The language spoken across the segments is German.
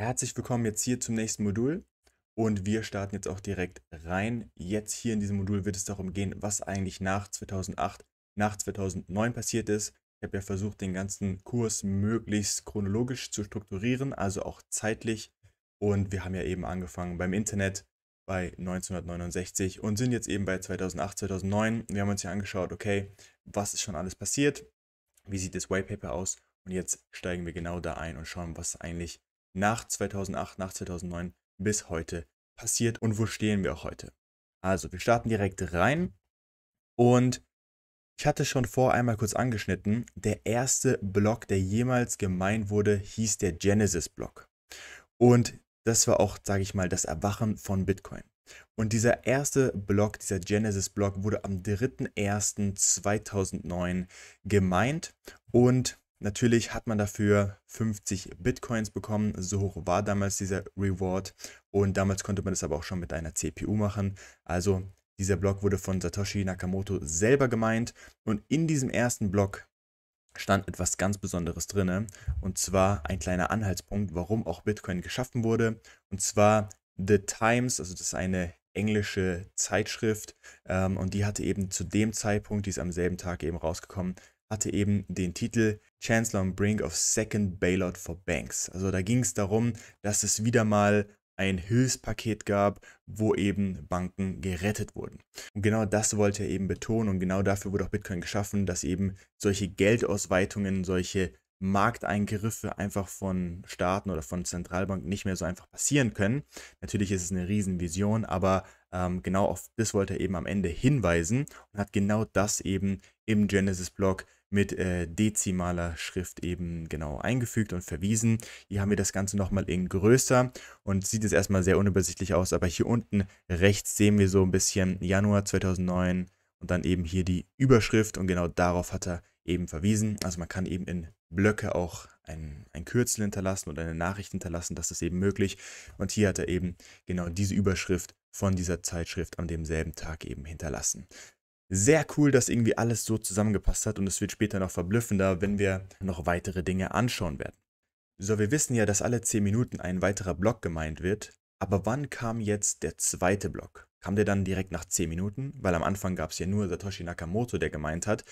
Herzlich willkommen jetzt hier zum nächsten Modul und wir starten jetzt auch direkt rein. Jetzt hier in diesem Modul wird es darum gehen, was eigentlich nach 2008, nach 2009 passiert ist. Ich habe ja versucht, den ganzen Kurs möglichst chronologisch zu strukturieren, also auch zeitlich. Und wir haben ja eben angefangen beim Internet bei 1969 und sind jetzt eben bei 2008, 2009. Wir haben uns ja angeschaut, okay, was ist schon alles passiert? Wie sieht das Whitepaper aus? Und jetzt steigen wir genau da ein und schauen, was eigentlich nach 2008, nach 2009 bis heute passiert und wo stehen wir auch heute. Also, wir starten direkt rein und ich hatte schon vor einmal kurz angeschnitten, der erste Block, der jemals gemeint wurde, hieß der Genesis-Block. Und das war auch, sage ich mal, das Erwachen von Bitcoin. Und dieser erste Block, dieser Genesis-Block, wurde am 3.1.2009 gemeint und Natürlich hat man dafür 50 Bitcoins bekommen, so hoch war damals dieser Reward und damals konnte man das aber auch schon mit einer CPU machen. Also dieser Block wurde von Satoshi Nakamoto selber gemeint und in diesem ersten Block stand etwas ganz Besonderes drin und zwar ein kleiner Anhaltspunkt, warum auch Bitcoin geschaffen wurde und zwar The Times, also das ist eine englische Zeitschrift ähm, und die hatte eben zu dem Zeitpunkt, die ist am selben Tag eben rausgekommen, hatte eben den Titel Chancellor on Brink of Second Bailout for Banks. Also da ging es darum, dass es wieder mal ein Hilfspaket gab, wo eben Banken gerettet wurden. Und genau das wollte er eben betonen und genau dafür wurde auch Bitcoin geschaffen, dass eben solche Geldausweitungen, solche Markteingriffe einfach von Staaten oder von Zentralbanken nicht mehr so einfach passieren können. Natürlich ist es eine Riesenvision, aber ähm, genau auf das wollte er eben am Ende hinweisen und hat genau das eben im Genesis-Blog mit äh, dezimaler Schrift eben genau eingefügt und verwiesen. Hier haben wir das Ganze nochmal in größer und sieht jetzt erstmal sehr unübersichtlich aus, aber hier unten rechts sehen wir so ein bisschen Januar 2009 und dann eben hier die Überschrift und genau darauf hat er eben verwiesen. Also man kann eben in Blöcke auch ein, ein Kürzel hinterlassen oder eine Nachricht hinterlassen, das ist eben möglich. Und hier hat er eben genau diese Überschrift von dieser Zeitschrift an demselben Tag eben hinterlassen sehr cool, dass irgendwie alles so zusammengepasst hat und es wird später noch verblüffender, wenn wir noch weitere Dinge anschauen werden. So, wir wissen ja, dass alle 10 Minuten ein weiterer Block gemeint wird, aber wann kam jetzt der zweite Block? Kam der dann direkt nach 10 Minuten? Weil am Anfang gab es ja nur Satoshi Nakamoto, der gemeint hat,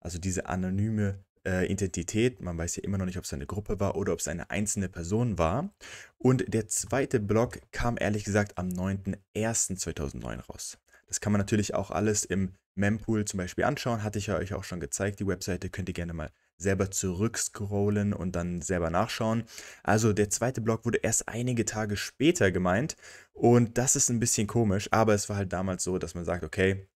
also diese anonyme äh, Identität, man weiß ja immer noch nicht, ob es eine Gruppe war oder ob es eine einzelne Person war. Und der zweite Block kam ehrlich gesagt am 9.01.2009 raus. Das kann man natürlich auch alles im Mempool zum Beispiel anschauen, hatte ich ja euch auch schon gezeigt. Die Webseite könnt ihr gerne mal selber zurückscrollen und dann selber nachschauen. Also der zweite Block wurde erst einige Tage später gemeint und das ist ein bisschen komisch, aber es war halt damals so, dass man sagt, okay,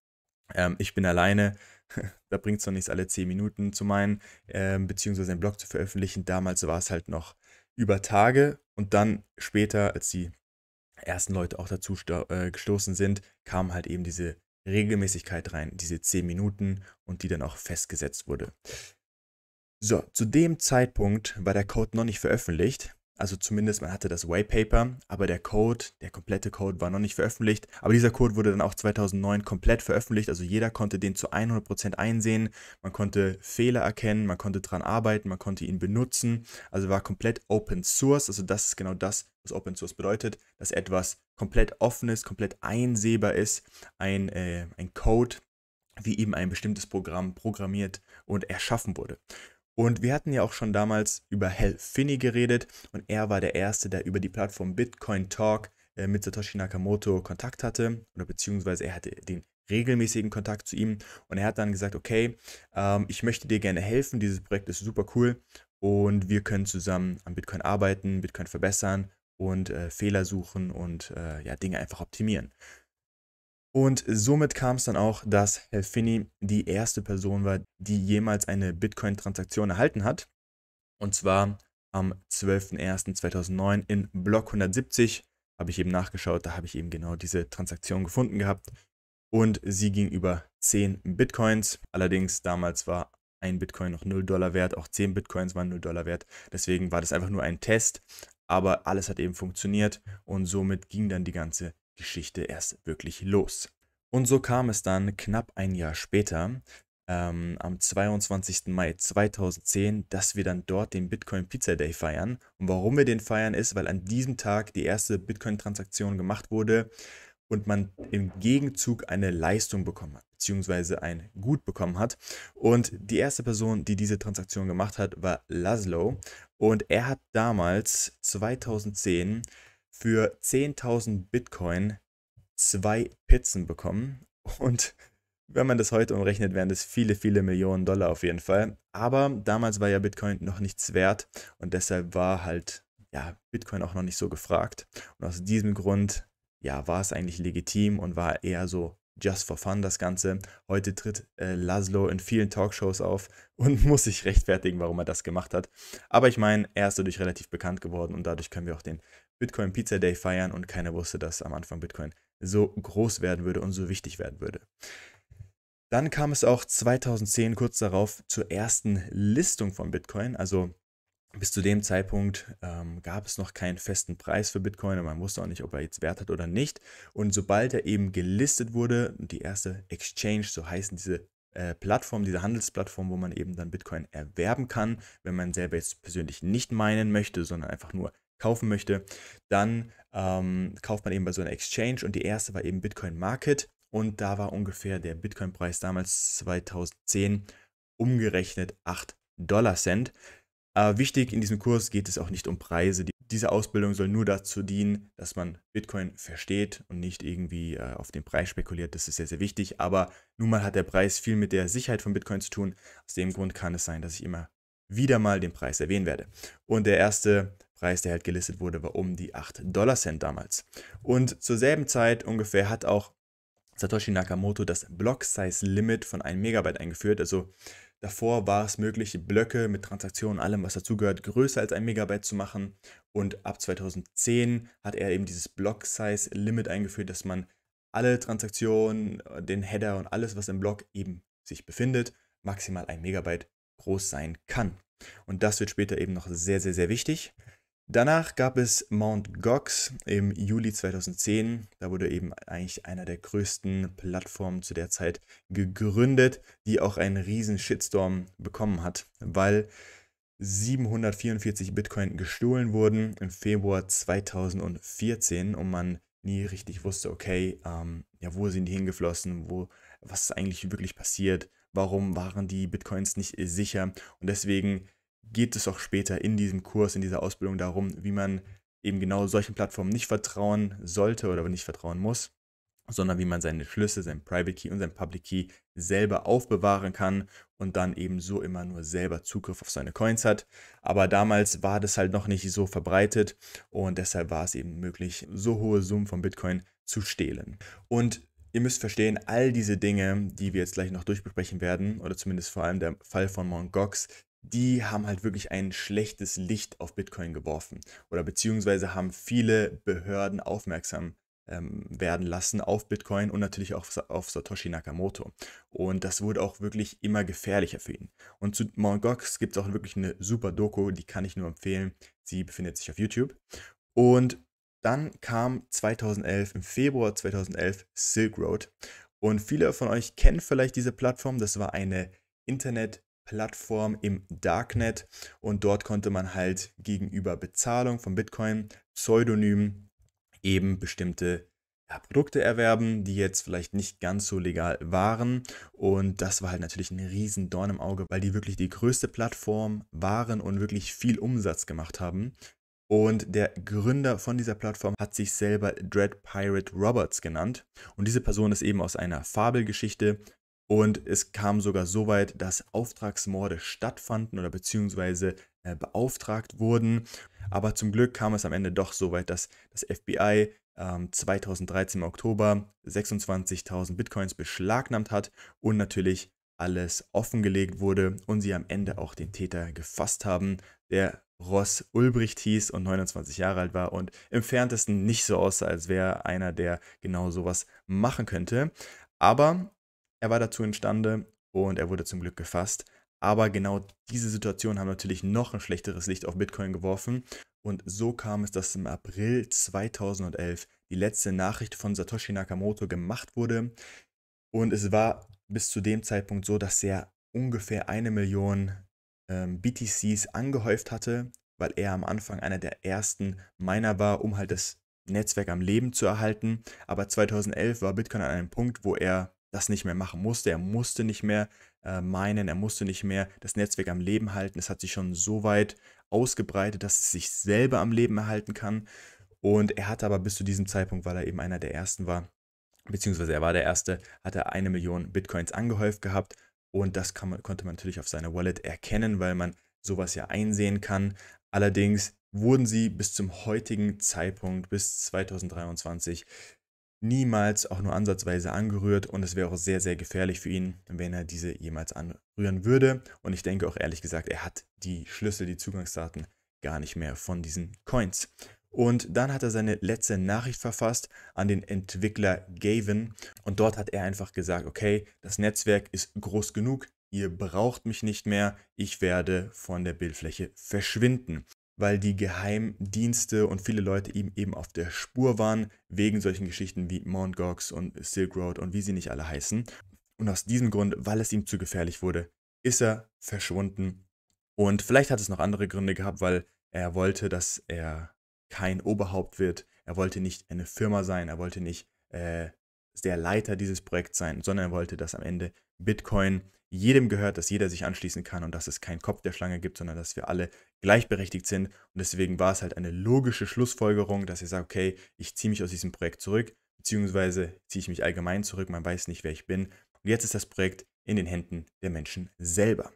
ähm, ich bin alleine, da bringt es noch nichts, alle 10 Minuten zu meinen, ähm, beziehungsweise einen Blog zu veröffentlichen. Damals war es halt noch über Tage und dann später, als die ersten Leute auch dazu äh, gestoßen sind, kamen halt eben diese Regelmäßigkeit rein, diese 10 Minuten und die dann auch festgesetzt wurde. So, zu dem Zeitpunkt war der Code noch nicht veröffentlicht, also zumindest man hatte das Waypaper, aber der Code, der komplette Code war noch nicht veröffentlicht. Aber dieser Code wurde dann auch 2009 komplett veröffentlicht. Also jeder konnte den zu 100% einsehen. Man konnte Fehler erkennen, man konnte dran arbeiten, man konnte ihn benutzen. Also war komplett Open Source. Also das ist genau das, was Open Source bedeutet, dass etwas komplett offen ist, komplett einsehbar ist. Ein, äh, ein Code, wie eben ein bestimmtes Programm programmiert und erschaffen wurde. Und wir hatten ja auch schon damals über Hal Finney geredet und er war der Erste, der über die Plattform Bitcoin Talk äh, mit Satoshi Nakamoto Kontakt hatte oder beziehungsweise er hatte den regelmäßigen Kontakt zu ihm und er hat dann gesagt, okay, ähm, ich möchte dir gerne helfen, dieses Projekt ist super cool und wir können zusammen an Bitcoin arbeiten, Bitcoin verbessern und äh, Fehler suchen und äh, ja, Dinge einfach optimieren. Und somit kam es dann auch, dass Herr Finney die erste Person war, die jemals eine Bitcoin-Transaktion erhalten hat. Und zwar am 12.01.2009 in Block 170 habe ich eben nachgeschaut, da habe ich eben genau diese Transaktion gefunden gehabt. Und sie ging über 10 Bitcoins. Allerdings damals war ein Bitcoin noch 0 Dollar wert, auch 10 Bitcoins waren 0 Dollar wert. Deswegen war das einfach nur ein Test. Aber alles hat eben funktioniert und somit ging dann die ganze Geschichte erst wirklich los. Und so kam es dann knapp ein Jahr später, ähm, am 22. Mai 2010, dass wir dann dort den Bitcoin Pizza Day feiern. Und warum wir den feiern ist, weil an diesem Tag die erste Bitcoin-Transaktion gemacht wurde und man im Gegenzug eine Leistung bekommen hat, beziehungsweise ein Gut bekommen hat. Und die erste Person, die diese Transaktion gemacht hat, war Laszlo. Und er hat damals 2010 für 10.000 Bitcoin zwei Pizzen bekommen. Und wenn man das heute umrechnet, wären das viele, viele Millionen Dollar auf jeden Fall. Aber damals war ja Bitcoin noch nichts wert und deshalb war halt ja, Bitcoin auch noch nicht so gefragt. Und aus diesem Grund, ja, war es eigentlich legitim und war eher so just for fun das Ganze. Heute tritt äh, Laszlo in vielen Talkshows auf und muss sich rechtfertigen, warum er das gemacht hat. Aber ich meine, er ist dadurch relativ bekannt geworden und dadurch können wir auch den Bitcoin Pizza Day feiern und keiner wusste, dass am Anfang Bitcoin so groß werden würde und so wichtig werden würde. Dann kam es auch 2010 kurz darauf zur ersten Listung von Bitcoin. Also bis zu dem Zeitpunkt ähm, gab es noch keinen festen Preis für Bitcoin und man wusste auch nicht, ob er jetzt Wert hat oder nicht. Und sobald er eben gelistet wurde, die erste Exchange, so heißen diese äh, Plattform, diese Handelsplattform, wo man eben dann Bitcoin erwerben kann, wenn man selber jetzt persönlich nicht meinen möchte, sondern einfach nur kaufen möchte, dann ähm, kauft man eben bei so einer Exchange und die erste war eben Bitcoin Market und da war ungefähr der Bitcoin-Preis damals 2010 umgerechnet 8 Dollar Cent. Äh, wichtig, in diesem Kurs geht es auch nicht um Preise. Die, diese Ausbildung soll nur dazu dienen, dass man Bitcoin versteht und nicht irgendwie äh, auf den Preis spekuliert. Das ist sehr, sehr wichtig. Aber nun mal hat der Preis viel mit der Sicherheit von Bitcoin zu tun. Aus dem Grund kann es sein, dass ich immer wieder mal den Preis erwähnen werde. Und der erste Preis, der halt gelistet wurde, war um die 8 Dollar Cent damals. Und zur selben Zeit ungefähr hat auch Satoshi Nakamoto das Block Size Limit von 1 Megabyte eingeführt. Also davor war es möglich, Blöcke mit Transaktionen, allem was dazugehört, größer als 1 Megabyte zu machen. Und ab 2010 hat er eben dieses Block Size Limit eingeführt, dass man alle Transaktionen, den Header und alles, was im Block eben sich befindet, maximal 1 Megabyte groß sein kann. Und das wird später eben noch sehr, sehr, sehr wichtig, Danach gab es Mount Gox im Juli 2010. Da wurde eben eigentlich einer der größten Plattformen zu der Zeit gegründet, die auch einen riesen Shitstorm bekommen hat, weil 744 Bitcoin gestohlen wurden im Februar 2014 und man nie richtig wusste, okay, ähm, ja, wo sind die hingeflossen, wo, was ist eigentlich wirklich passiert, warum waren die Bitcoins nicht sicher und deswegen geht es auch später in diesem Kurs, in dieser Ausbildung darum, wie man eben genau solchen Plattformen nicht vertrauen sollte oder nicht vertrauen muss, sondern wie man seine Schlüssel, sein Private Key und sein Public Key selber aufbewahren kann und dann eben so immer nur selber Zugriff auf seine Coins hat. Aber damals war das halt noch nicht so verbreitet und deshalb war es eben möglich, so hohe Summen von Bitcoin zu stehlen. Und ihr müsst verstehen, all diese Dinge, die wir jetzt gleich noch durchbesprechen werden, oder zumindest vor allem der Fall von Mt. Gox, die haben halt wirklich ein schlechtes Licht auf Bitcoin geworfen oder beziehungsweise haben viele Behörden aufmerksam ähm, werden lassen auf Bitcoin und natürlich auch auf Satoshi Nakamoto. Und das wurde auch wirklich immer gefährlicher für ihn. Und zu Mt. Gox gibt es auch wirklich eine super Doku, die kann ich nur empfehlen. Sie befindet sich auf YouTube. Und dann kam 2011, im Februar 2011, Silk Road. Und viele von euch kennen vielleicht diese Plattform. Das war eine Internet- Plattform im Darknet und dort konnte man halt gegenüber Bezahlung von Bitcoin pseudonym eben bestimmte ja, Produkte erwerben, die jetzt vielleicht nicht ganz so legal waren. Und das war halt natürlich ein riesen Dorn im Auge, weil die wirklich die größte Plattform waren und wirklich viel Umsatz gemacht haben. Und der Gründer von dieser Plattform hat sich selber Dread Pirate Roberts genannt. Und diese Person ist eben aus einer Fabelgeschichte und es kam sogar so weit, dass Auftragsmorde stattfanden oder beziehungsweise äh, beauftragt wurden. Aber zum Glück kam es am Ende doch so weit, dass das FBI ähm, 2013 im Oktober 26.000 Bitcoins beschlagnahmt hat und natürlich alles offengelegt wurde und sie am Ende auch den Täter gefasst haben, der Ross Ulbricht hieß und 29 Jahre alt war und im Ferntesten nicht so aussah, als wäre einer, der genau sowas machen könnte. Aber er war dazu imstande und er wurde zum Glück gefasst. Aber genau diese Situation haben natürlich noch ein schlechteres Licht auf Bitcoin geworfen. Und so kam es, dass im April 2011 die letzte Nachricht von Satoshi Nakamoto gemacht wurde. Und es war bis zu dem Zeitpunkt so, dass er ungefähr eine Million ähm, BTCs angehäuft hatte, weil er am Anfang einer der ersten Miner war, um halt das Netzwerk am Leben zu erhalten. Aber 2011 war Bitcoin an einem Punkt, wo er das nicht mehr machen musste. Er musste nicht mehr äh, meinen, er musste nicht mehr das Netzwerk am Leben halten. Es hat sich schon so weit ausgebreitet, dass es sich selber am Leben erhalten kann. Und er hatte aber bis zu diesem Zeitpunkt, weil er eben einer der ersten war, beziehungsweise er war der Erste, hat er eine Million Bitcoins angehäuft gehabt. Und das man, konnte man natürlich auf seiner Wallet erkennen, weil man sowas ja einsehen kann. Allerdings wurden sie bis zum heutigen Zeitpunkt, bis 2023, niemals auch nur ansatzweise angerührt und es wäre auch sehr, sehr gefährlich für ihn, wenn er diese jemals anrühren würde. Und ich denke auch ehrlich gesagt, er hat die Schlüssel, die Zugangsdaten gar nicht mehr von diesen Coins. Und dann hat er seine letzte Nachricht verfasst an den Entwickler Gavin und dort hat er einfach gesagt, okay, das Netzwerk ist groß genug, ihr braucht mich nicht mehr, ich werde von der Bildfläche verschwinden weil die Geheimdienste und viele Leute ihm eben auf der Spur waren, wegen solchen Geschichten wie Mount Gox und Silk Road und wie sie nicht alle heißen. Und aus diesem Grund, weil es ihm zu gefährlich wurde, ist er verschwunden. Und vielleicht hat es noch andere Gründe gehabt, weil er wollte, dass er kein Oberhaupt wird. Er wollte nicht eine Firma sein, er wollte nicht äh, der Leiter dieses Projekts sein, sondern er wollte, dass am Ende Bitcoin jedem gehört, dass jeder sich anschließen kann und dass es keinen Kopf der Schlange gibt, sondern dass wir alle gleichberechtigt sind. Und deswegen war es halt eine logische Schlussfolgerung, dass ihr sagt, okay, ich ziehe mich aus diesem Projekt zurück, beziehungsweise ziehe ich mich allgemein zurück, man weiß nicht, wer ich bin. Und jetzt ist das Projekt in den Händen der Menschen selber.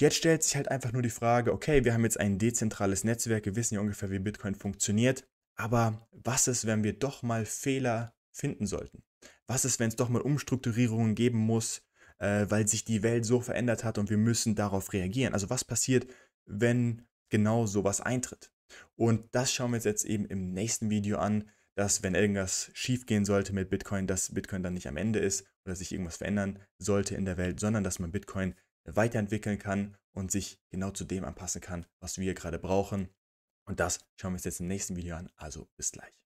Jetzt stellt sich halt einfach nur die Frage, okay, wir haben jetzt ein dezentrales Netzwerk, wir wissen ja ungefähr, wie Bitcoin funktioniert, aber was ist, wenn wir doch mal Fehler finden sollten? Was ist, wenn es doch mal Umstrukturierungen geben muss? äh, weil sich die Welt so verändert hat und wir müssen darauf reagieren. Also was passiert, wenn genau sowas eintritt? Und das schauen wir uns jetzt eben im nächsten Video an, dass wenn irgendwas schiefgehen sollte mit Bitcoin, dass Bitcoin dann nicht am Ende ist oder sich irgendwas verändern sollte in der Welt, sondern dass man Bitcoin weiterentwickeln kann und sich genau zu dem anpassen kann, was wir gerade brauchen. Und das schauen wir uns jetzt im nächsten Video an. Also bis gleich.